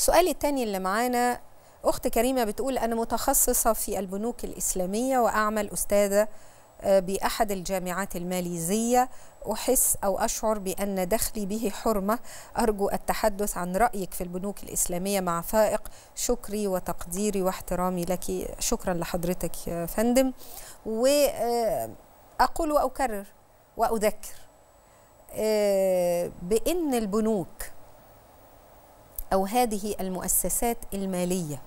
السؤال الثاني اللي معانا أخت كريمة بتقول أنا متخصصة في البنوك الإسلامية وأعمل أستاذة آه، بأحد الجامعات الماليزية أحس أو أشعر بأن دخلي به حرمة أرجو التحدث عن رأيك في البنوك الإسلامية مع فائق شكري وتقديري واحترامي لك شكرا لحضرتك يا فندم وأقول آه، وأكرر وأذكر آه، بأن البنوك أو هذه المؤسسات المالية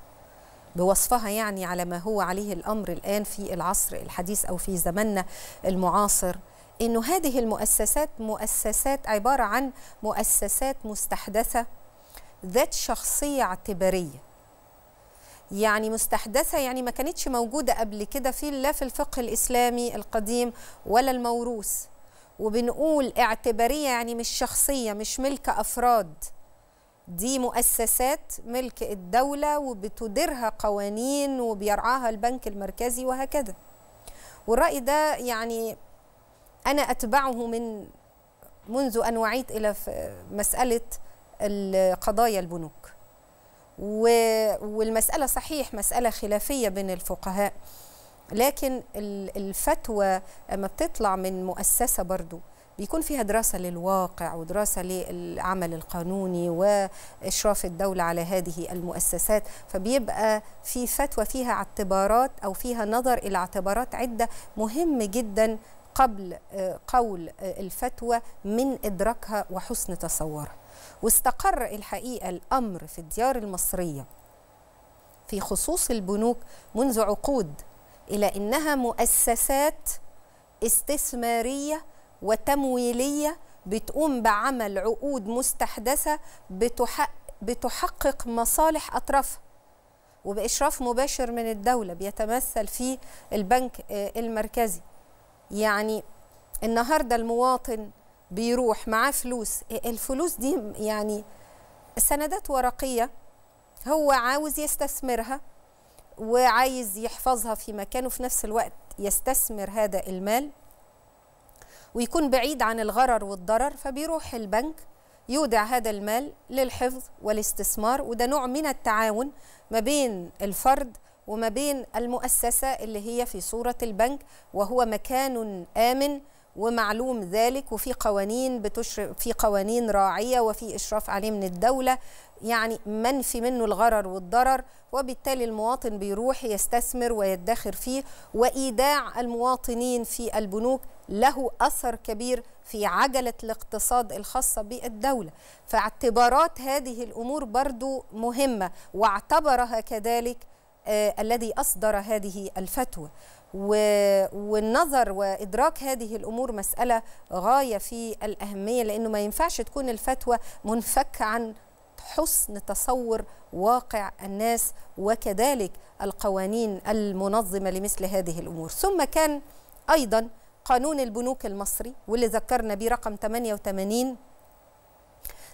بوصفها يعني على ما هو عليه الأمر الآن في العصر الحديث أو في زمننا المعاصر أنه هذه المؤسسات مؤسسات عبارة عن مؤسسات مستحدثة ذات شخصية اعتبارية يعني مستحدثة يعني ما كانتش موجودة قبل كده في لا في الفقه الإسلامي القديم ولا الموروث وبنقول اعتبارية يعني مش شخصية مش ملك أفراد دي مؤسسات ملك الدولة وبتديرها قوانين وبيرعاها البنك المركزي وهكذا والرأي ده يعني أنا أتبعه من منذ أن وعيت إلى مسألة قضايا البنوك والمسألة صحيح مسألة خلافية بين الفقهاء لكن الفتوى لما بتطلع من مؤسسة برضو بيكون فيها دراسة للواقع ودراسة للعمل القانوني وإشراف الدولة على هذه المؤسسات فبيبقى في فتوى فيها اعتبارات أو فيها نظر إلى اعتبارات عدة مهم جدا قبل آه، قول آه، الفتوى من إدراكها وحسن تصورها واستقر الحقيقة الأمر في الديار المصرية في خصوص البنوك منذ عقود إلى أنها مؤسسات استثمارية وتمويليه بتقوم بعمل عقود مستحدثه بتحقق بتحقق مصالح اطرافها وباشراف مباشر من الدوله بيتمثل في البنك آه، المركزي يعني النهارده المواطن بيروح معاه فلوس آه، الفلوس دي يعني سندات ورقيه هو عاوز يستثمرها وعايز يحفظها في مكانه في نفس الوقت يستثمر هذا المال ويكون بعيد عن الغرر والضرر فبيروح البنك يودع هذا المال للحفظ والاستثمار وده نوع من التعاون ما بين الفرد وما بين المؤسسة اللي هي في صورة البنك وهو مكان آمن ومعلوم ذلك وفي قوانين بتشر في قوانين راعيه وفي اشراف عليه من الدوله يعني منفي منه الغرر والضرر وبالتالي المواطن بيروح يستثمر ويدخر فيه وايداع المواطنين في البنوك له اثر كبير في عجله الاقتصاد الخاصه بالدوله فاعتبارات هذه الامور برضو مهمه واعتبرها كذلك آه الذي اصدر هذه الفتوى والنظر وإدراك هذه الأمور مسألة غاية في الأهمية لأنه ما ينفعش تكون الفتوى منفكة عن حسن تصور واقع الناس وكذلك القوانين المنظمة لمثل هذه الأمور ثم كان أيضا قانون البنوك المصري واللي ذكرنا به رقم 88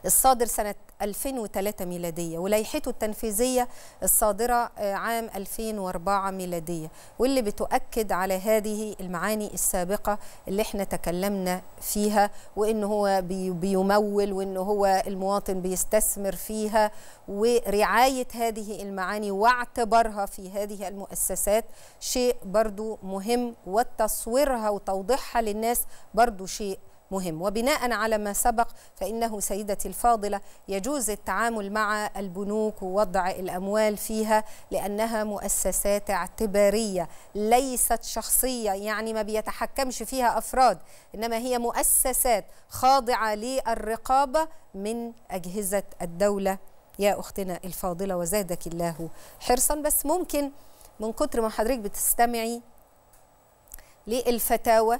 الصادر سنة 2003 ميلادية ولايحته التنفيذية الصادرة آه، عام 2004 ميلادية واللي بتؤكد على هذه المعاني السابقة اللي احنا تكلمنا فيها وإن هو بيمول وإن هو المواطن بيستثمر فيها ورعاية هذه المعاني واعتبارها في هذه المؤسسات شيء برضو مهم وتصويرها وتوضيحها للناس برضو شيء مهم وبناء على ما سبق فإنه سيدتي الفاضلة يجوز التعامل مع البنوك ووضع الأموال فيها لأنها مؤسسات اعتبارية ليست شخصية يعني ما بيتحكمش فيها أفراد إنما هي مؤسسات خاضعة للرقابة من أجهزة الدولة يا أختنا الفاضلة وزادك الله حرصا بس ممكن من كتر ما حضرتك بتستمعي للفتاوى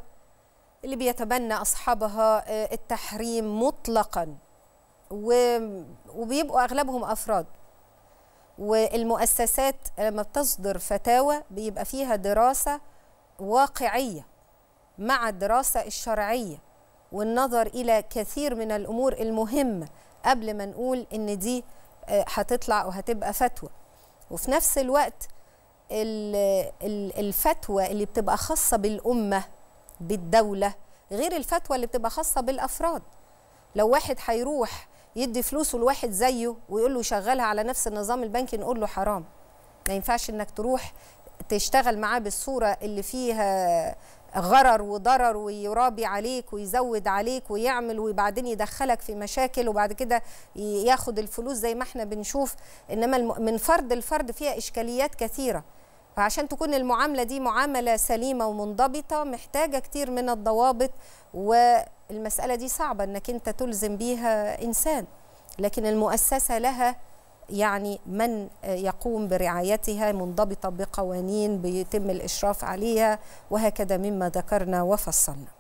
اللي بيتبنى أصحابها آه، التحريم مطلقا وبيبقوا أغلبهم أفراد والمؤسسات لما بتصدر فتاوى بيبقى فيها دراسة واقعية مع الدراسة الشرعية والنظر إلى كثير من الأمور المهمة قبل ما نقول إن دي آه، هتطلع وهتبقى فتوى وفي نفس الوقت الفتوى اللي بتبقى خاصة بالأمة بالدولة غير الفتوى اللي بتبقى خاصة بالأفراد لو واحد هيروح يدي فلوسه لواحد زيه ويقول له شغلها على نفس النظام البنكي نقول له حرام ما ينفعش انك تروح تشتغل معاه بالصورة اللي فيها غرر وضرر ويرابي عليك ويزود عليك ويعمل وبعدين يدخلك في مشاكل وبعد كده ياخد الفلوس زي ما احنا بنشوف انما من فرد لفرد فيها اشكاليات كثيره فعشان تكون المعامله دي معامله سليمه ومنضبطه محتاجه كتير من الضوابط والمساله دي صعبه انك انت تلزم بيها انسان لكن المؤسسه لها يعني من يقوم برعايتها منضبطه بقوانين بيتم الاشراف عليها وهكذا مما ذكرنا وفصلنا